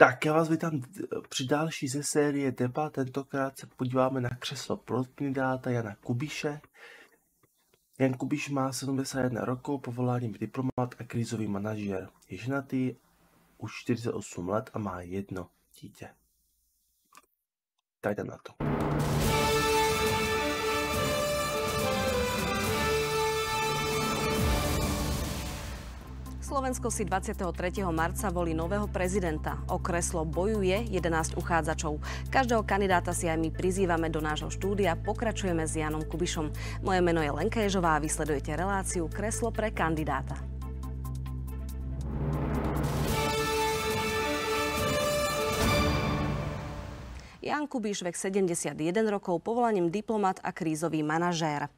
Tak já vás vítám při další ze série Deba. Tentokrát se podíváme na křeslo pro kandidáta Jana Kubiše. Jan Kubiš má 71 rokov, povoláním diplomat a krizový manažer. Je ženatý už 48 let a má jedno dítě. Tak na to. Slovensko si 23. marca volí nového prezidenta. O kreslo bojuje 11 uchádzačov. Každého kandidáta si aj my prizývame do nášho štúdia. Pokračujeme s Janom Kubišom. Moje meno je Lenka Ježová a vy sledujete reláciu Kreslo pre kandidáta. Jan Kubiš, vek 71 rokov, povolaním diplomat a krízový manažér.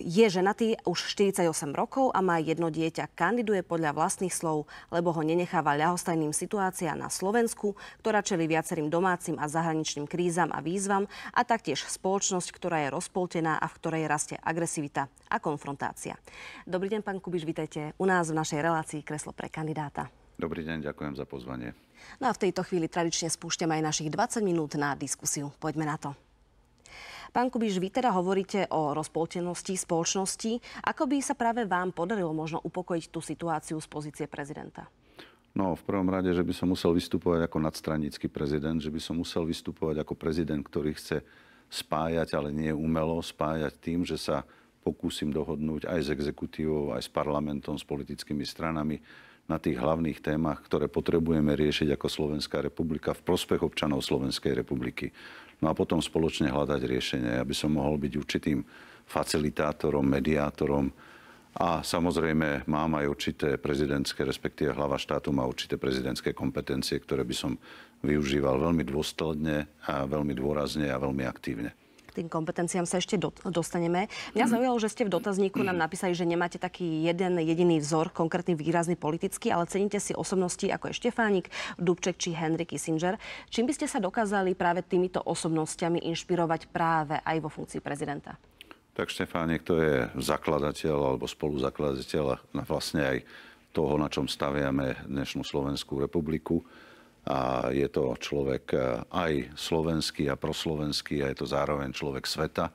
Je ženatý už 48 rokov a má jedno dieťa. Kandiduje podľa vlastných slov, lebo ho nenecháva ľahostajným situácia na Slovensku, ktorá čeli viacerým domácim a zahraničným krízam a výzvam a taktiež spoločnosť, ktorá je rozpoltená a v ktorej rastie agresivita a konfrontácia. Dobrý deň, pán Kubiš, vítajte u nás v našej relácii Kreslo pre kandidáta. Dobrý deň, ďakujem za pozvanie. No a v tejto chvíli tradične spúšťame aj našich 20 minút na diskusiu. Poďme na to. Pán Kubiš, vy teda hovoríte o rozpoltenosti spoločnosti. Ako by sa práve vám podarilo možno upokojiť tú situáciu z pozície prezidenta? No, v prvom rade, že by som musel vystupovať ako nadstranický prezident, že by som musel vystupovať ako prezident, ktorý chce spájať, ale nie umelo, spájať tým, že sa pokúsim dohodnúť aj s exekutívou, aj s parlamentom, s politickými stranami na tých hlavných témach, ktoré potrebujeme riešiť ako Slovenská republika v prospech občanov Slovenskej republiky. No a potom spoločne hľadať riešenie, aby som mohol byť určitým facilitátorom, mediátorom a samozrejme mám aj určité prezidentské, respektíve hlava štátu má určité prezidentské kompetencie, ktoré by som využíval veľmi dôsledne a veľmi dôrazne a veľmi aktívne tým kompetenciám sa ešte do, dostaneme. Mňa mm. zaujalo, že ste v dotazníku nám napísali, že nemáte taký jeden jediný vzor, konkrétny výrazný politický, ale ceníte si osobnosti ako je Štefánik, Dubček či Henry Kissinger. Čím by ste sa dokázali práve týmito osobnostiami inšpirovať práve aj vo funkcii prezidenta? Tak Štefánik to je zakladateľ alebo spoluzakladateľ vlastne aj toho, na čom staviame dnešnú Slovenskú republiku a je to človek e, aj slovenský a proslovenský a je to zároveň človek sveta,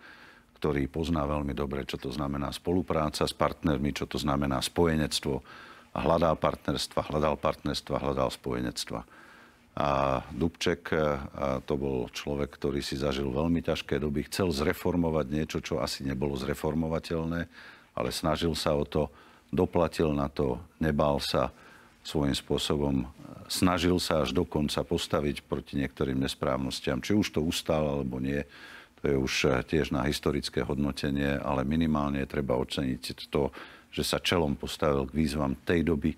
ktorý pozná veľmi dobre, čo to znamená spolupráca s partnermi, čo to znamená spojenectvo a hľadá partnerstva, hľadal partnerstva, hľadal spojenectva. A Dubček e, a to bol človek, ktorý si zažil veľmi ťažké doby, chcel zreformovať niečo, čo asi nebolo zreformovateľné, ale snažil sa o to, doplatil na to, nebál sa, svojím spôsobom e, snažil sa až do konca postaviť proti niektorým nesprávnostiam. Či už to ustal alebo nie, to je už e, tiež na historické hodnotenie, ale minimálne treba oceniť to, že sa čelom postavil k výzvam tej doby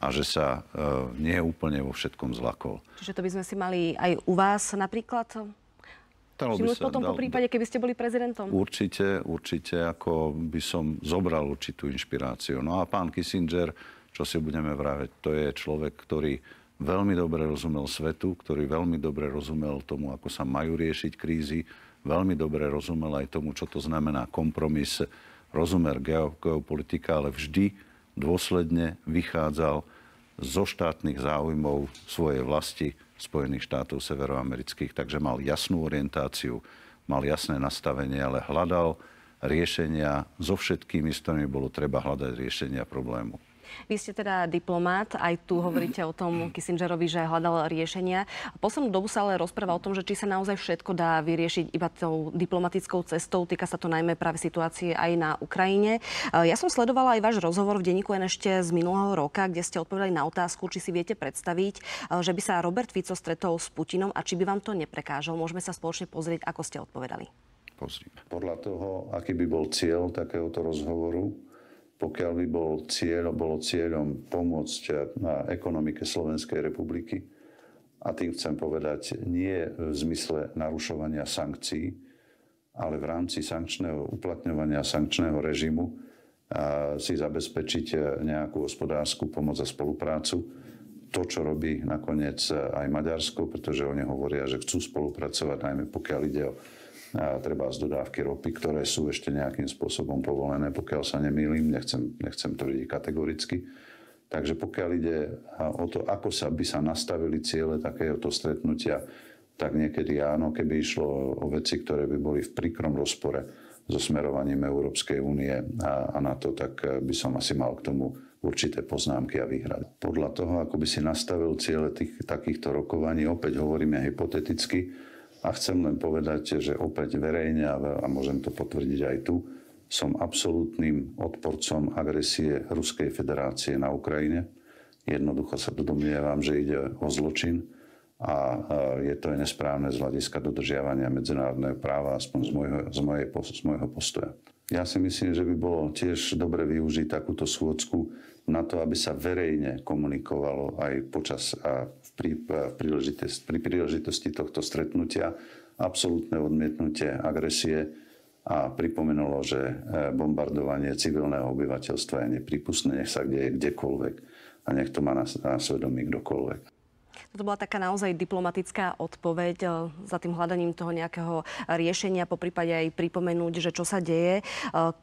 a že sa e, nie úplne vo všetkom zlakol. Čiže to by sme si mali aj u vás napríklad Dalo by potom po prípade, keby ste boli prezidentom? Určite, určite, ako by som zobral určitú inšpiráciu. No a pán Kissinger čo si budeme vraveť. To je človek, ktorý veľmi dobre rozumel svetu, ktorý veľmi dobre rozumel tomu, ako sa majú riešiť krízy, veľmi dobre rozumel aj tomu, čo to znamená kompromis, rozumer geopolitika, ale vždy dôsledne vychádzal zo štátnych záujmov svojej vlasti Spojených štátov severoamerických. Takže mal jasnú orientáciu, mal jasné nastavenie, ale hľadal riešenia so všetkými, s ktorými bolo treba hľadať riešenia problému. Vy ste teda diplomát, aj tu mhm. hovoríte o tom mhm. Kissingerovi, že hľadal riešenia. Poslednú dobu sa ale rozpráva o tom, že či sa naozaj všetko dá vyriešiť iba tou diplomatickou cestou. Týka sa to najmä práve situácie aj na Ukrajine. Ja som sledovala aj váš rozhovor v denníku ešte z minulého roka, kde ste odpovedali na otázku, či si viete predstaviť, že by sa Robert Fico stretol s Putinom a či by vám to neprekážal. Môžeme sa spoločne pozrieť, ako ste odpovedali. Podľa toho, aký by bol cieľ takéhoto rozhovoru, pokiaľ by bol cieľ, bolo cieľom pomôcť eh, na ekonomike Slovenskej republiky. A tým chcem povedať nie v zmysle narušovania sankcií, ale v rámci sankčného uplatňovania sankčného režimu a si zabezpečiť eh, nejakú hospodárskú pomoc a spoluprácu. To, čo robí nakoniec eh, aj Maďarsko, pretože oni hovoria, že chcú spolupracovať, najmä pokiaľ ide o treba z dodávky ropy, ktoré sú ešte nejakým spôsobom povolené, pokiaľ sa nemýlim, nechcem, nechcem to vidieť kategoricky. Takže pokiaľ ide o to, ako sa by sa nastavili ciele takéhoto stretnutia, tak niekedy áno, keby išlo o veci, ktoré by boli v príkrom rozpore so smerovaním Európskej únie a, a na to, tak by som asi mal k tomu určité poznámky a výhrady. Podľa toho, ako by si nastavil ciele tých, takýchto rokovaní, opäť hovoríme hypoteticky, a chcem len povedať, že opäť verejne, a môžem to potvrdiť aj tu, som absolútnym odporcom agresie Ruskej federácie na Ukrajine. Jednoducho sa domnievam, že ide o zločin a je to nesprávne z hľadiska dodržiavania medzinárodného práva, aspoň z mojho z mojej, z postoja. Ja si myslím, že by bolo tiež dobre využiť takúto schôdzku na to, aby sa verejne komunikovalo aj počas a pri, príležitosti, pri príležitosti tohto stretnutia absolútne odmietnutie agresie a pripomenulo, že e, bombardovanie civilného obyvateľstva je nepripustné, nech sa deje kdekoľvek a nech to má na, na svedomí kdokoľvek. Toto bola taká naozaj diplomatická odpoveď e, za tým hľadaním toho nejakého riešenia, po prípade aj pripomenúť, že čo sa deje. E,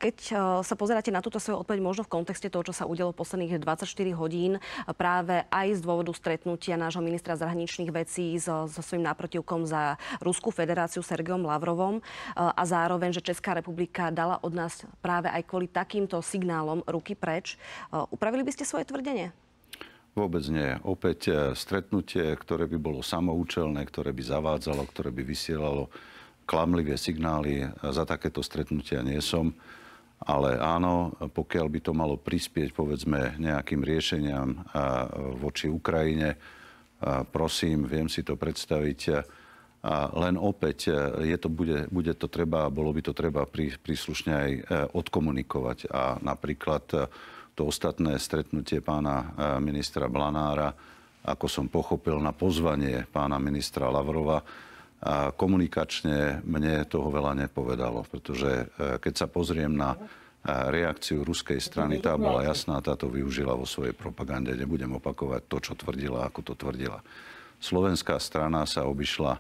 keď e, sa pozeráte na túto svoju odpoveď možno v kontexte toho, čo sa udelo posledných 24 hodín, práve aj z dôvodu stretnutia nášho ministra zahraničných vecí so, so svojím náprotivkom za Ruskú federáciu Sergejom Lavrovom a zároveň, že Česká republika dala od nás práve aj kvôli takýmto signálom ruky preč. Upravili by ste svoje tvrdenie? Vôbec nie. Opäť e, stretnutie, ktoré by bolo samoučelné, ktoré by zavádzalo, ktoré by vysielalo klamlivé signály. E, za takéto stretnutia nie som. Ale áno, pokiaľ by to malo prispieť, povedzme, nejakým riešeniam e, voči Ukrajine, prosím, viem si to predstaviť. A len opäť je to, bude, bude to treba, bolo by to treba príslušne aj odkomunikovať. A napríklad to ostatné stretnutie pána e, ministra Blanára, ako som pochopil na pozvanie pána ministra Lavrova, a komunikačne mne toho veľa nepovedalo, pretože e, keď sa pozriem na e, reakciu ruskej strany, tá bola jasná, táto využila vo svojej propagande. Nebudem opakovať to, čo tvrdila, ako to tvrdila. Slovenská strana sa obišla,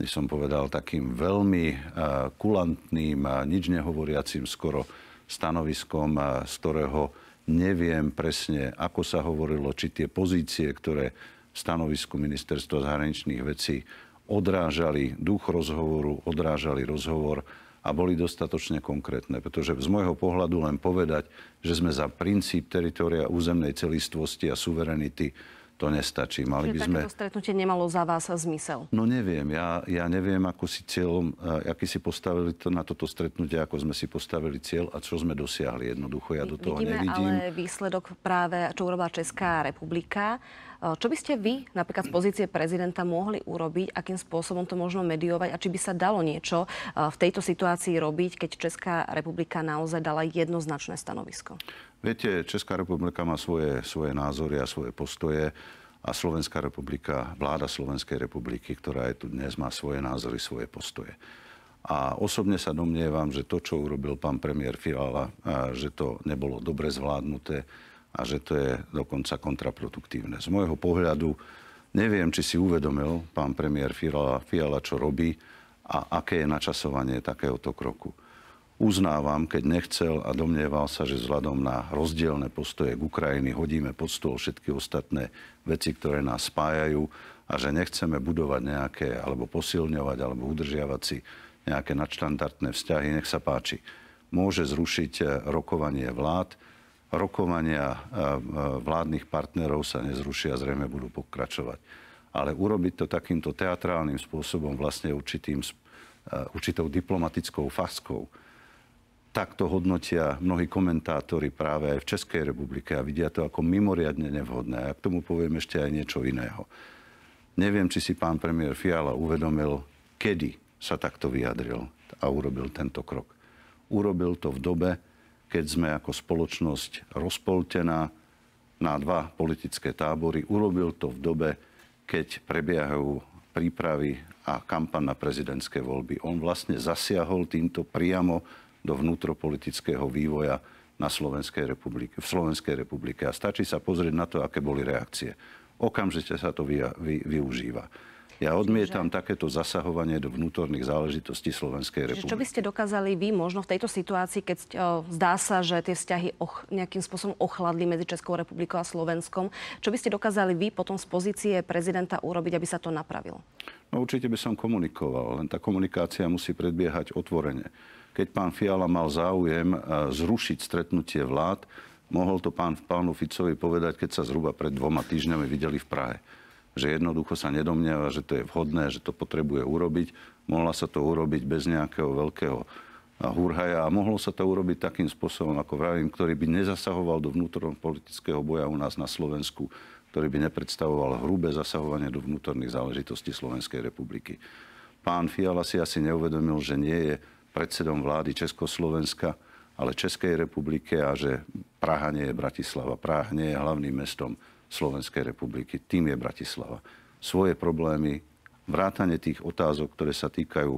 by som povedal, takým veľmi kulantným, nič nehovoriacím skoro stanoviskom, z ktorého Neviem presne, ako sa hovorilo, či tie pozície, ktoré v stanovisku ministerstva zahraničných vecí odrážali duch rozhovoru, odrážali rozhovor a boli dostatočne konkrétne. Pretože z môjho pohľadu len povedať, že sme za princíp teritoria územnej celistvosti a suverenity to nestačí. Mali Čiže by sme... stretnutie nemalo za vás zmysel? No neviem. Ja, ja neviem, ako si cieľom, eh, aký si postavili to, na toto stretnutie, ako sme si postavili cieľ a čo sme dosiahli. Jednoducho ja do toho Vidíme nevidím. ale výsledok práve, čo urobila Česká republika. Eh, čo by ste vy napríklad z pozície prezidenta mohli urobiť, akým spôsobom to možno mediovať a či by sa dalo niečo eh, v tejto situácii robiť, keď Česká republika naozaj dala jednoznačné stanovisko? Viete, Česká republika má svoje, svoje názory a svoje postoje a Slovenská republika, vláda Slovenskej republiky, ktorá je tu dnes, má svoje názory, svoje postoje. A osobne sa domnievam, že to, čo urobil pán premiér Fiala, že to nebolo dobre zvládnuté a že to je dokonca kontraproduktívne. Z môjho pohľadu neviem, či si uvedomil pán premiér Fiala, Fiala čo robí a aké je načasovanie takéhoto kroku. Uznávam, keď nechcel a domnieval sa, že vzhľadom na rozdielne postoje k Ukrajiny hodíme pod stôl všetky ostatné veci, ktoré nás spájajú a že nechceme budovať nejaké, alebo posilňovať, alebo udržiavať si nejaké nadštandardné vzťahy, nech sa páči. Môže zrušiť eh, rokovanie vlád, rokovania eh, eh, vládnych partnerov sa nezrušia, zrejme budú pokračovať. Ale urobiť to takýmto teatrálnym spôsobom, vlastne určitým, určitou diplomatickou faskou, Takto hodnotia mnohí komentátori práve aj v Českej republike a vidia to ako mimoriadne nevhodné. A k tomu poviem ešte aj niečo iného. Neviem, či si pán premiér Fiala uvedomil, kedy sa takto vyjadril a urobil tento krok. Urobil to v dobe, keď sme ako spoločnosť rozpoltená na dva politické tábory. Urobil to v dobe, keď prebiehajú prípravy a kampaň na prezidentské voľby. On vlastne zasiahol týmto priamo do vnútropolitického vývoja na Slovenskej republike, v Slovenskej republike. A stačí sa pozrieť na to, aké boli reakcie. Okamžite sa to vy, vy, využíva. Ja odmietam že... takéto zasahovanie do vnútorných záležitostí Slovenskej republiky. Čo by ste dokázali vy možno v tejto situácii, keď zdá sa, že tie vzťahy och, nejakým spôsobom ochladli medzi Českou republikou a Slovenskom, čo by ste dokázali vy potom z pozície prezidenta urobiť, aby sa to napravilo? No určite by som komunikoval, len tá komunikácia musí predbiehať otvorene keď pán Fiala mal záujem eh, zrušiť stretnutie vlád, mohol to pán, pánu Ficovi povedať, keď sa zhruba pred dvoma týždňami videli v Prahe. Že jednoducho sa nedomnieva, že to je vhodné, že to potrebuje urobiť. Mohla sa to urobiť bez nejakého veľkého eh, hurhaja a mohlo sa to urobiť takým spôsobom, ako vravím, ktorý by nezasahoval do vnútorného politického boja u nás na Slovensku, ktorý by nepredstavoval hrubé zasahovanie do vnútorných záležitostí Slovenskej republiky. Pán Fiala si asi neuvedomil, že nie je predsedom vlády Československa, ale Českej republike a že Praha nie je Bratislava. Praha nie je hlavným mestom Slovenskej republiky. Tým je Bratislava. Svoje problémy, Vrátanie tých otázok, ktoré sa týkajú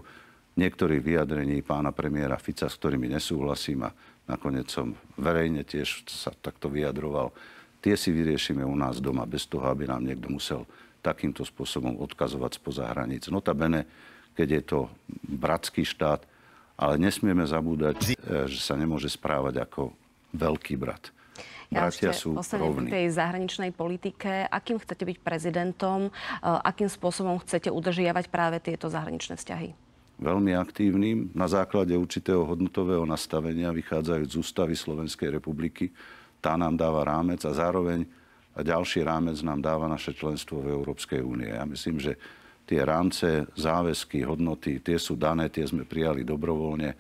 niektorých vyjadrení pána premiéra Fica, s ktorými nesúhlasím a nakoniec som verejne tiež sa takto vyjadroval, tie si vyriešime u nás doma bez toho, aby nám niekto musel takýmto spôsobom odkazovať spoza hranic. Notabene, keď je to bratský štát, ale nesmieme zabúdať, e, že sa nemôže správať ako veľký brat. Ja Bratia ešte sú v tej zahraničnej politike. Akým chcete byť prezidentom? E, akým spôsobom chcete udržiavať práve tieto zahraničné vzťahy? Veľmi aktívnym, na základe určitého hodnotového nastavenia vychádzajú z ústavy Slovenskej republiky. Tá nám dáva rámec a zároveň a ďalší rámec nám dáva naše členstvo v Európskej únie. Ja myslím, že tie rámce, záväzky, hodnoty, tie sú dané, tie sme prijali dobrovoľne,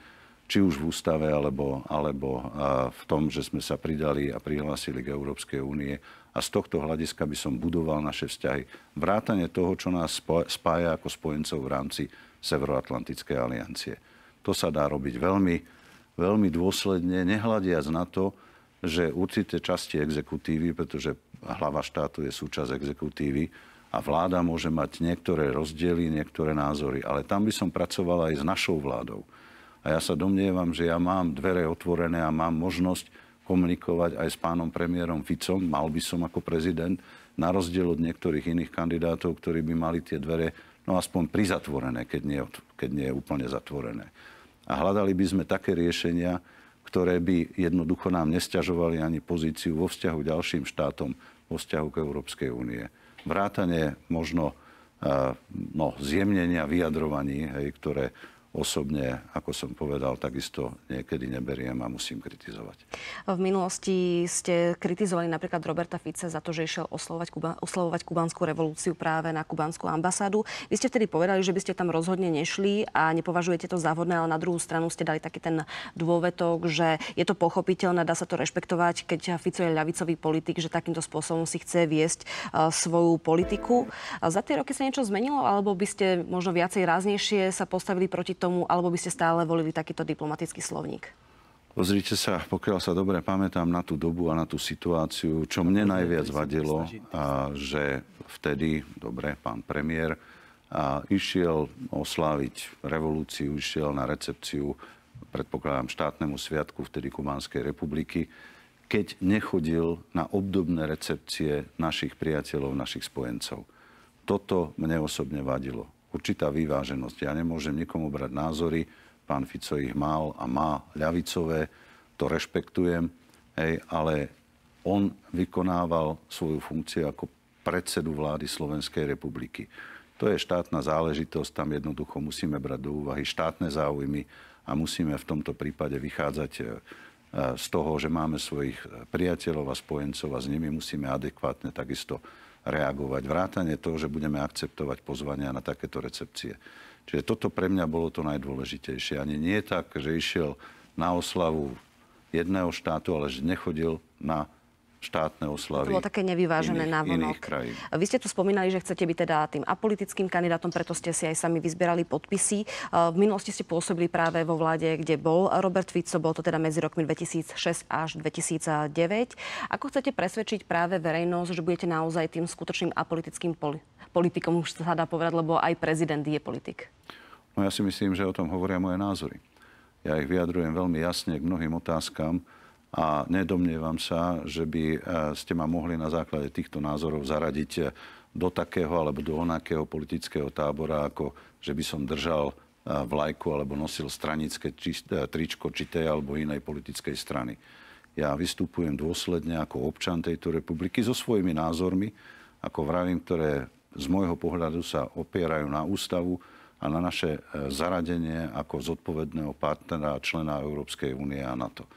či už v ústave, alebo, alebo v tom, že sme sa pridali a prihlásili k Európskej únie. A z tohto hľadiska by som budoval naše vzťahy. Vrátane toho, čo nás spája ako spojencov v rámci Severoatlantickej aliancie. To sa dá robiť veľmi, veľmi dôsledne, nehľadiac na to, že určité časti exekutívy, pretože hlava štátu je súčasť exekutívy, a vláda môže mať niektoré rozdiely, niektoré názory. Ale tam by som pracoval aj s našou vládou. A ja sa domnievam, že ja mám dvere otvorené a mám možnosť komunikovať aj s pánom premiérom Ficom. Mal by som ako prezident, na rozdiel od niektorých iných kandidátov, ktorí by mali tie dvere no aspoň prizatvorené, keď nie, keď nie je úplne zatvorené. A hľadali by sme také riešenia, ktoré by jednoducho nám nestiažovali ani pozíciu vo vzťahu ďalším štátom, vo vzťahu k Európskej únie vrátanie možno eh, no, zjemnenia vyjadrovaní, hej, ktoré osobne, ako som povedal, takisto niekedy neberiem a musím kritizovať. V minulosti ste kritizovali napríklad Roberta Fica za to, že išiel oslovať, Kuba, oslovovať kubanskú revolúciu práve na kubanskú ambasádu. Vy ste vtedy povedali, že by ste tam rozhodne nešli a nepovažujete to závodné, ale na druhú stranu ste dali taký ten dôvetok, že je to pochopiteľné, dá sa to rešpektovať, keď Fico je ľavicový politik, že takýmto spôsobom si chce viesť e, svoju politiku. Za tie roky sa niečo zmenilo, alebo by ste možno viacej ráznejšie sa postavili proti tomu, alebo by ste stále volili takýto diplomatický slovník? Pozrite sa, pokiaľ sa dobre pamätám na tú dobu a na tú situáciu, čo mne najviac vadilo, a, že vtedy, dobre, pán premiér a, išiel osláviť revolúciu, išiel na recepciu, predpokladám, štátnemu sviatku vtedy Kubánskej republiky, keď nechodil na obdobné recepcie našich priateľov, našich spojencov. Toto mne osobne vadilo určitá vyváženosť. Ja nemôžem nikomu brať názory, pán Fico ich mal a má ľavicové, to rešpektujem, hej, ale on vykonával svoju funkciu ako predsedu vlády Slovenskej republiky. To je štátna záležitosť, tam jednoducho musíme brať do úvahy štátne záujmy a musíme v tomto prípade vychádzať e, z toho, že máme svojich priateľov a spojencov a s nimi musíme adekvátne takisto reagovať. vrátanie toho, že budeme akceptovať pozvania na takéto recepcie. Čiže toto pre mňa bolo to najdôležitejšie. Ani nie tak, že išiel na oslavu jedného štátu, ale že nechodil na štátne oslavy. To bolo také nevyvážené iných, navonok. Iných krajín. Vy ste tu spomínali, že chcete byť teda tým apolitickým kandidátom, preto ste si aj sami vyzbierali podpisy. E, v minulosti ste pôsobili práve vo vláde, kde bol Robert Fico, bol to teda medzi rokmi 2006 až 2009. Ako chcete presvedčiť práve verejnosť, že budete naozaj tým skutočným apolitickým poli- politikom, už sa dá povedať, lebo aj prezident je politik? No ja si myslím, že o tom hovoria moje názory. Ja ich vyjadrujem veľmi jasne k mnohým otázkam, a nedomnievam sa, že by e, ste ma mohli na základe týchto názorov zaradiť e, do takého alebo do onakého politického tábora, ako že by som držal e, vlajku alebo nosil stranické tričko či tej alebo inej politickej strany. Ja vystupujem dôsledne ako občan tejto republiky so svojimi názormi, ako vravím, ktoré z môjho pohľadu sa opierajú na ústavu a na naše zaradenie ako zodpovedného partnera a člena Európskej únie a NATO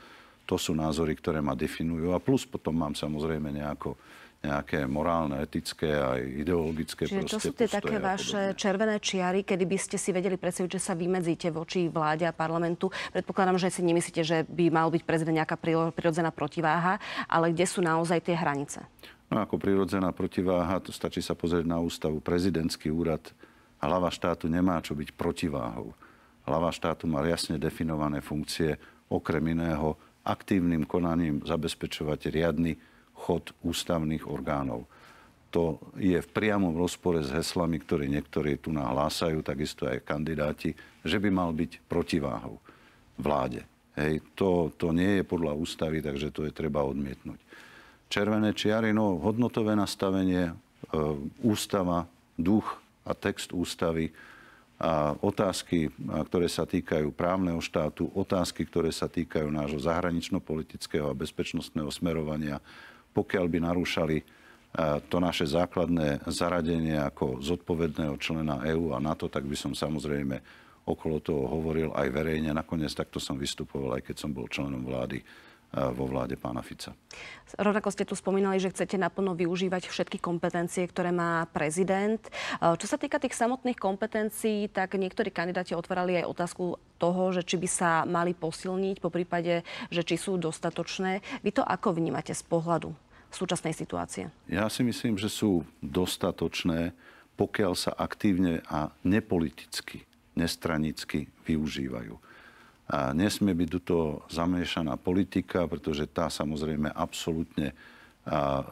to sú názory, ktoré ma definujú. A plus potom mám samozrejme nejako nejaké morálne, etické a ideologické Čiže to sú tie také vaše červené čiary, kedy by ste si vedeli predstaviť, že sa vymedzíte voči vláde a parlamentu? Predpokladám, že si nemyslíte, že by mal byť prezident nejaká prirodzená protiváha, ale kde sú naozaj tie hranice? No ako prirodzená protiváha, to stačí sa pozrieť na ústavu. Prezidentský úrad, hlava štátu nemá čo byť protiváhou. Hlava štátu má jasne definované funkcie, okrem iného aktívnym konaním zabezpečovať riadny chod ústavných orgánov. To je v priamom rozpore s heslami, ktoré niektorí tu nahlásajú, takisto aj kandidáti, že by mal byť protiváhou vláde. Hej, to, to nie je podľa ústavy, takže to je treba odmietnúť. Červené čiary, no hodnotové nastavenie, e, ústava, duch a text ústavy, a otázky, ktoré sa týkajú právneho štátu, otázky, ktoré sa týkajú nášho zahranično-politického a bezpečnostného smerovania, pokiaľ by narúšali to naše základné zaradenie ako zodpovedného člena EÚ a NATO, tak by som samozrejme okolo toho hovoril aj verejne. Nakoniec takto som vystupoval, aj keď som bol členom vlády E, vo vláde pána Fica. Rovnako ste tu spomínali, že chcete naplno využívať všetky kompetencie, ktoré má prezident. E, čo sa týka tých samotných kompetencií, tak niektorí kandidáti otvárali aj otázku toho, že či by sa mali posilniť, po prípade, že či sú dostatočné. Vy to ako vnímate z pohľadu súčasnej situácie? Ja si myslím, že sú dostatočné, pokiaľ sa aktívne a nepoliticky, nestranicky využívajú. A nesmie byť do toho zamiešaná politika, pretože tá samozrejme absolútne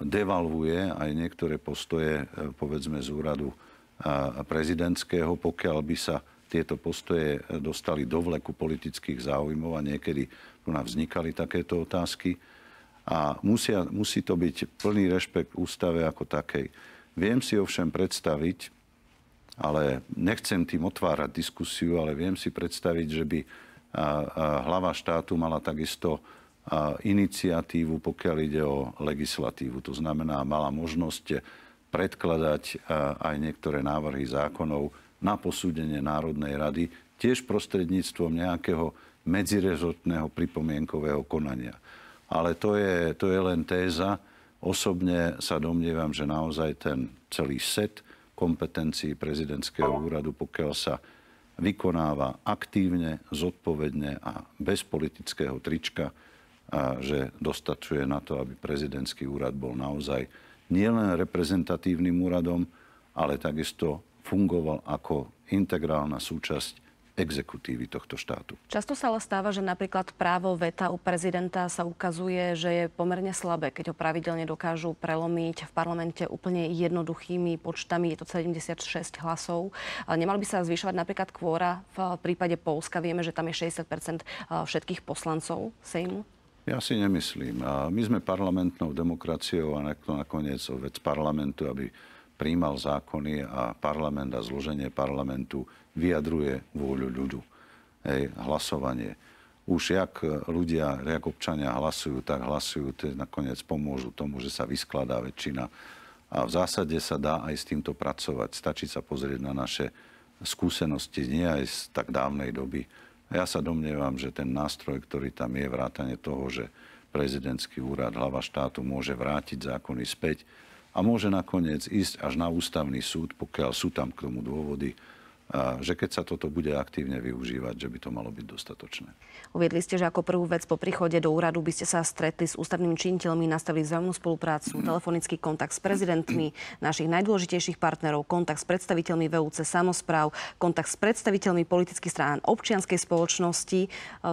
devalvuje aj niektoré postoje, e, povedzme, z úradu prezidentského, pokiaľ by sa tieto postoje e, dostali do vleku politických záujmov a niekedy tu nám vznikali takéto otázky. A musia, musí to byť plný rešpekt ústave ako takej. Viem si ovšem predstaviť, ale nechcem tým otvárať diskusiu, ale viem si predstaviť, že by hlava štátu mala takisto iniciatívu, pokiaľ ide o legislatívu. To znamená, mala možnosť predkladať aj niektoré návrhy zákonov na posúdenie Národnej rady, tiež prostredníctvom nejakého medzirezortného pripomienkového konania. Ale to je, to je len téza. Osobne sa domnievam, že naozaj ten celý set kompetencií prezidentského úradu, pokiaľ sa vykonáva aktívne, zodpovedne a bez politického trička, a že dostačuje na to, aby prezidentský úrad bol naozaj nielen reprezentatívnym úradom, ale takisto fungoval ako integrálna súčasť exekutívy tohto štátu. Často sa ale stáva, že napríklad právo veta u prezidenta sa ukazuje, že je pomerne slabé, keď ho pravidelne dokážu prelomiť v parlamente úplne jednoduchými počtami, je to 76 hlasov. Nemal by sa zvyšovať napríklad kvóra v prípade Polska, vieme, že tam je 60 všetkých poslancov Sejmu? Ja si nemyslím. A my sme parlamentnou demokraciou a nakoniec vec parlamentu, aby príjmal zákony a parlament a zloženie parlamentu vyjadruje vôľu ľudu. Hej, hlasovanie. Už jak ľudia, jak občania hlasujú, tak hlasujú, to nakoniec pomôžu tomu, že sa vyskladá väčšina. A v zásade sa dá aj s týmto pracovať. Stačí sa pozrieť na naše skúsenosti, nie aj z tak dávnej doby. Ja sa domnievam, že ten nástroj, ktorý tam je, vrátanie toho, že prezidentský úrad, hlava štátu môže vrátiť zákony späť a môže nakoniec ísť až na ústavný súd, pokiaľ sú tam k tomu dôvody, že keď sa toto bude aktívne využívať, že by to malo byť dostatočné. Uviedli ste, že ako prvú vec po príchode do úradu by ste sa stretli s ústavnými činiteľmi, nastavili vzájomnú spoluprácu, mhm. telefonický kontakt s prezidentmi našich najdôležitejších partnerov, kontakt s predstaviteľmi VUC samozpráv, kontakt s predstaviteľmi politických strán občianskej spoločnosti. E,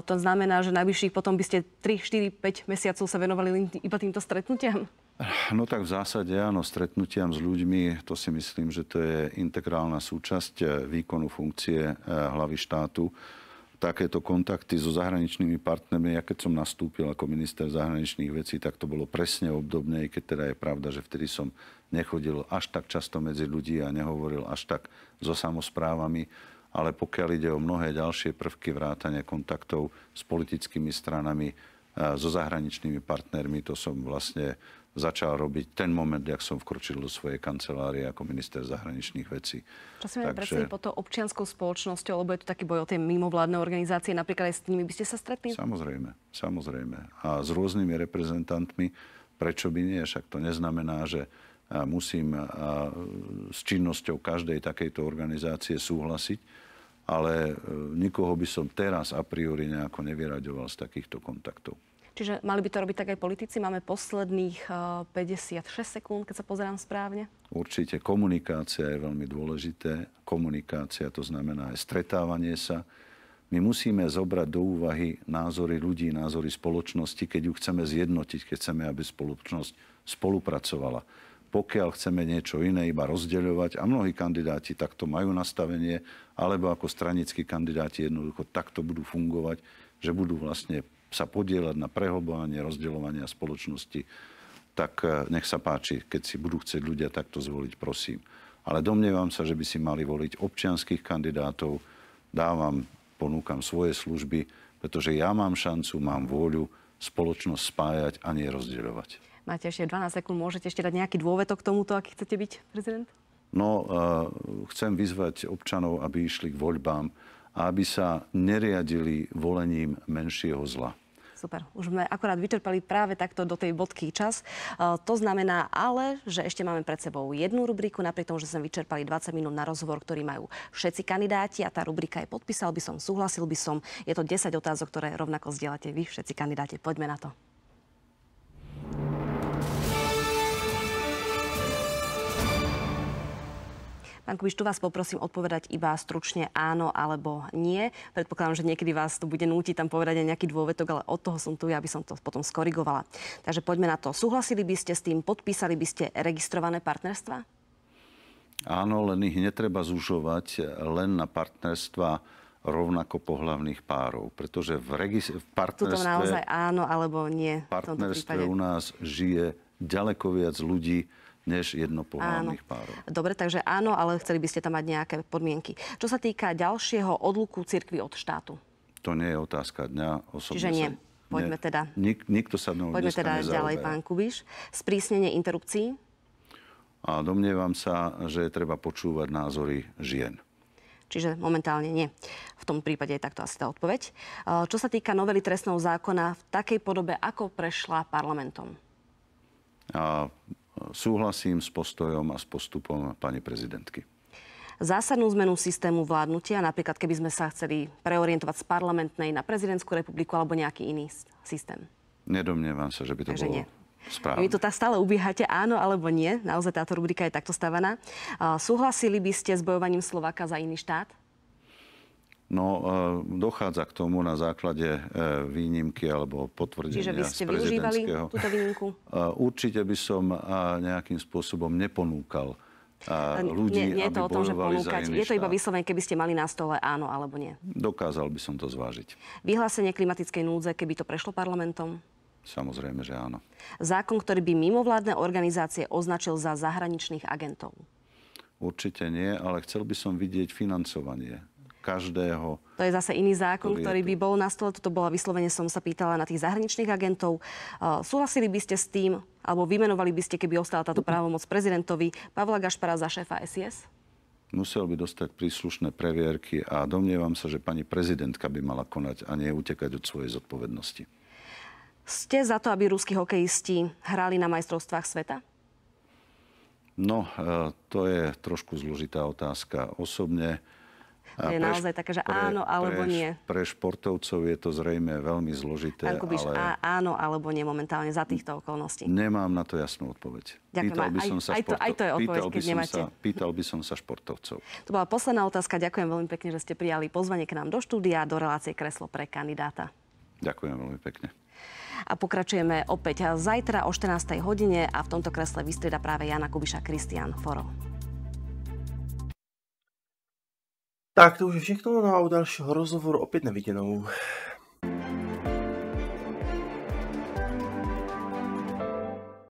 to znamená, že najbližších potom by ste 3, 4, 5 mesiacov sa venovali iba týmto stretnutiam? No tak v zásade áno, stretnutiam s ľuďmi, to si myslím, že to je integrálna súčasť eh, výkonu funkcie eh, hlavy štátu. Takéto kontakty so zahraničnými partnermi, ja keď som nastúpil ako minister zahraničných vecí, tak to bolo presne obdobné, keď teda je pravda, že vtedy som nechodil až tak často medzi ľudí a nehovoril až tak so samozprávami, ale pokiaľ ide o mnohé ďalšie prvky vrátania kontaktov s politickými stranami, eh, so zahraničnými partnermi, to som vlastne začal robiť ten moment, jak som vkročil do svojej kancelárie ako minister zahraničných vecí. Čo si Takže... pod to občianskou spoločnosťou, lebo je to taký boj o tie mimovládne organizácie, napríklad aj s nimi by ste sa stretli? Samozrejme, samozrejme. A s rôznymi reprezentantmi, prečo by nie? Však to neznamená, že musím s činnosťou každej takejto organizácie súhlasiť, ale e, nikoho by som teraz a priori nejako nevyraďoval z takýchto kontaktov. Čiže mali by to robiť tak aj politici. Máme posledných 56 eh, sekúnd, keď sa pozerám správne. Určite komunikácia je veľmi dôležité. Komunikácia to znamená aj stretávanie sa. My musíme zobrať do úvahy názory ľudí, názory spoločnosti, keď ju chceme zjednotiť, keď chceme, aby spoločnosť spolupracovala. Pokiaľ chceme niečo iné iba rozdeľovať, a mnohí kandidáti takto majú nastavenie, alebo ako stranickí kandidáti jednoducho takto budú fungovať, že budú vlastne sa podielať na prehlbovanie rozdeľovania spoločnosti, tak eh, nech sa páči, keď si budú chcieť ľudia takto zvoliť, prosím. Ale domnievam sa, že by si mali voliť občianských kandidátov, dávam, ponúkam svoje služby, pretože ja mám šancu, mám vôľu spoločnosť spájať a nie rozdeľovať. Máte ešte 12 sekúnd, môžete ešte dať nejaký dôvetok k tomuto, aký chcete byť prezident? No, uh, chcem vyzvať občanov, aby išli k voľbám a aby sa neriadili volením menšieho zla. Super, už sme akorát vyčerpali práve takto do tej bodky čas. E, to znamená ale, že ešte máme pred sebou jednu rubriku, napriek tomu, že sme vyčerpali 20 minút na rozhovor, ktorý majú všetci kandidáti a tá rubrika je podpísal by som, súhlasil by som. Je to 10 otázok, ktoré rovnako zdieľate vy, všetci kandidáti. Poďme na to. Pán Kubiš, tu vás poprosím odpovedať iba stručne áno alebo nie. Predpokladám, že niekedy vás to bude nútiť tam povedať aj nejaký dôvetok, ale od toho som tu ja, aby som to potom skorigovala. Takže poďme na to. Súhlasili by ste s tým, podpísali by ste registrované partnerstva? Áno, len ich netreba zužovať len na partnerstva rovnako pohlavných párov, pretože v, regis- v partnerstve... Tuto naozaj áno alebo nie. V partnerstve v u nás žije ďaleko viac ľudí, než jednopohľadných párov. Dobre, takže áno, ale chceli by ste tam mať nejaké podmienky. Čo sa týka ďalšieho odluku cirkvi od štátu? To nie je otázka dňa osobne. Čiže nie. Poďme teda. Nik, nikto sa mnou Poďme teda nezaoberá. ďalej, pán Kubiš. Sprísnenie interrupcií? A domnievam sa, že treba počúvať názory žien. Čiže momentálne nie. V tom prípade je takto asi tá odpoveď. Čo sa týka novely trestného zákona, v takej podobe, ako prešla parlamentom? A súhlasím s postojom a s postupom pani prezidentky zásadnú zmenu systému vládnutia, napríklad keby sme sa chceli preorientovať z parlamentnej na prezidentskú republiku alebo nejaký iný systém? Nedomnievam sa, že by to Takže bolo nie. Správne. Vy to tak stále ubíhate, áno alebo nie. Naozaj táto rubrika je takto stavaná. Súhlasili by ste s bojovaním Slovaka za iný štát? No, e, dochádza k tomu na základe e, výnimky alebo potvrdenia Čiže by ste využívali túto výnimku? E, určite by som nejakým spôsobom neponúkal ľudí, nie, nie je to o tom, že ponúkať. Je to iba vyslovene, keby ste mali na stole áno alebo nie. Dokázal by som to zvážiť. Vyhlásenie klimatickej núdze, keby to prešlo parlamentom? Samozrejme, že áno. Zákon, ktorý by mimovládne organizácie označil za zahraničných agentov? Určite nie, ale chcel by som vidieť financovanie každého. To je zase iný zákon, ktorý, ktorý by bol na stole. Toto bola vyslovene, som sa pýtala na tých zahraničných agentov. Eh, súhlasili by ste s tým, alebo vymenovali by ste, keby ostala táto právomoc prezidentovi, Pavla Gašpara za šéfa SIS? Musel by dostať príslušné previerky a domnievam sa, že pani prezidentka by mala konať a nie utekať od svojej zodpovednosti. Ste za to, aby ruskí hokejisti hrali na majstrovstvách sveta? No, eh, to je trošku zložitá otázka. Osobne to je pre, naozaj také, že áno pre, alebo pre, nie. Pre športovcov je to zrejme veľmi zložité. Pán Kubiš, ale... áno alebo nie momentálne za týchto okolností? Nemám na to jasnú odpoveď. Ďakujem. Pýtal by som sa to, je keď pýtal by som sa športovcov. To bola posledná otázka. Ďakujem veľmi pekne, že ste prijali pozvanie k nám do štúdia, do relácie Kreslo pre kandidáta. Ďakujem veľmi pekne. A pokračujeme opäť zajtra o 14. hodine a v tomto kresle vystrieda práve Jana Kubiša Kristian Foro. Tak to už je všechno no a u dalšího rozhovoru opět neviděnou.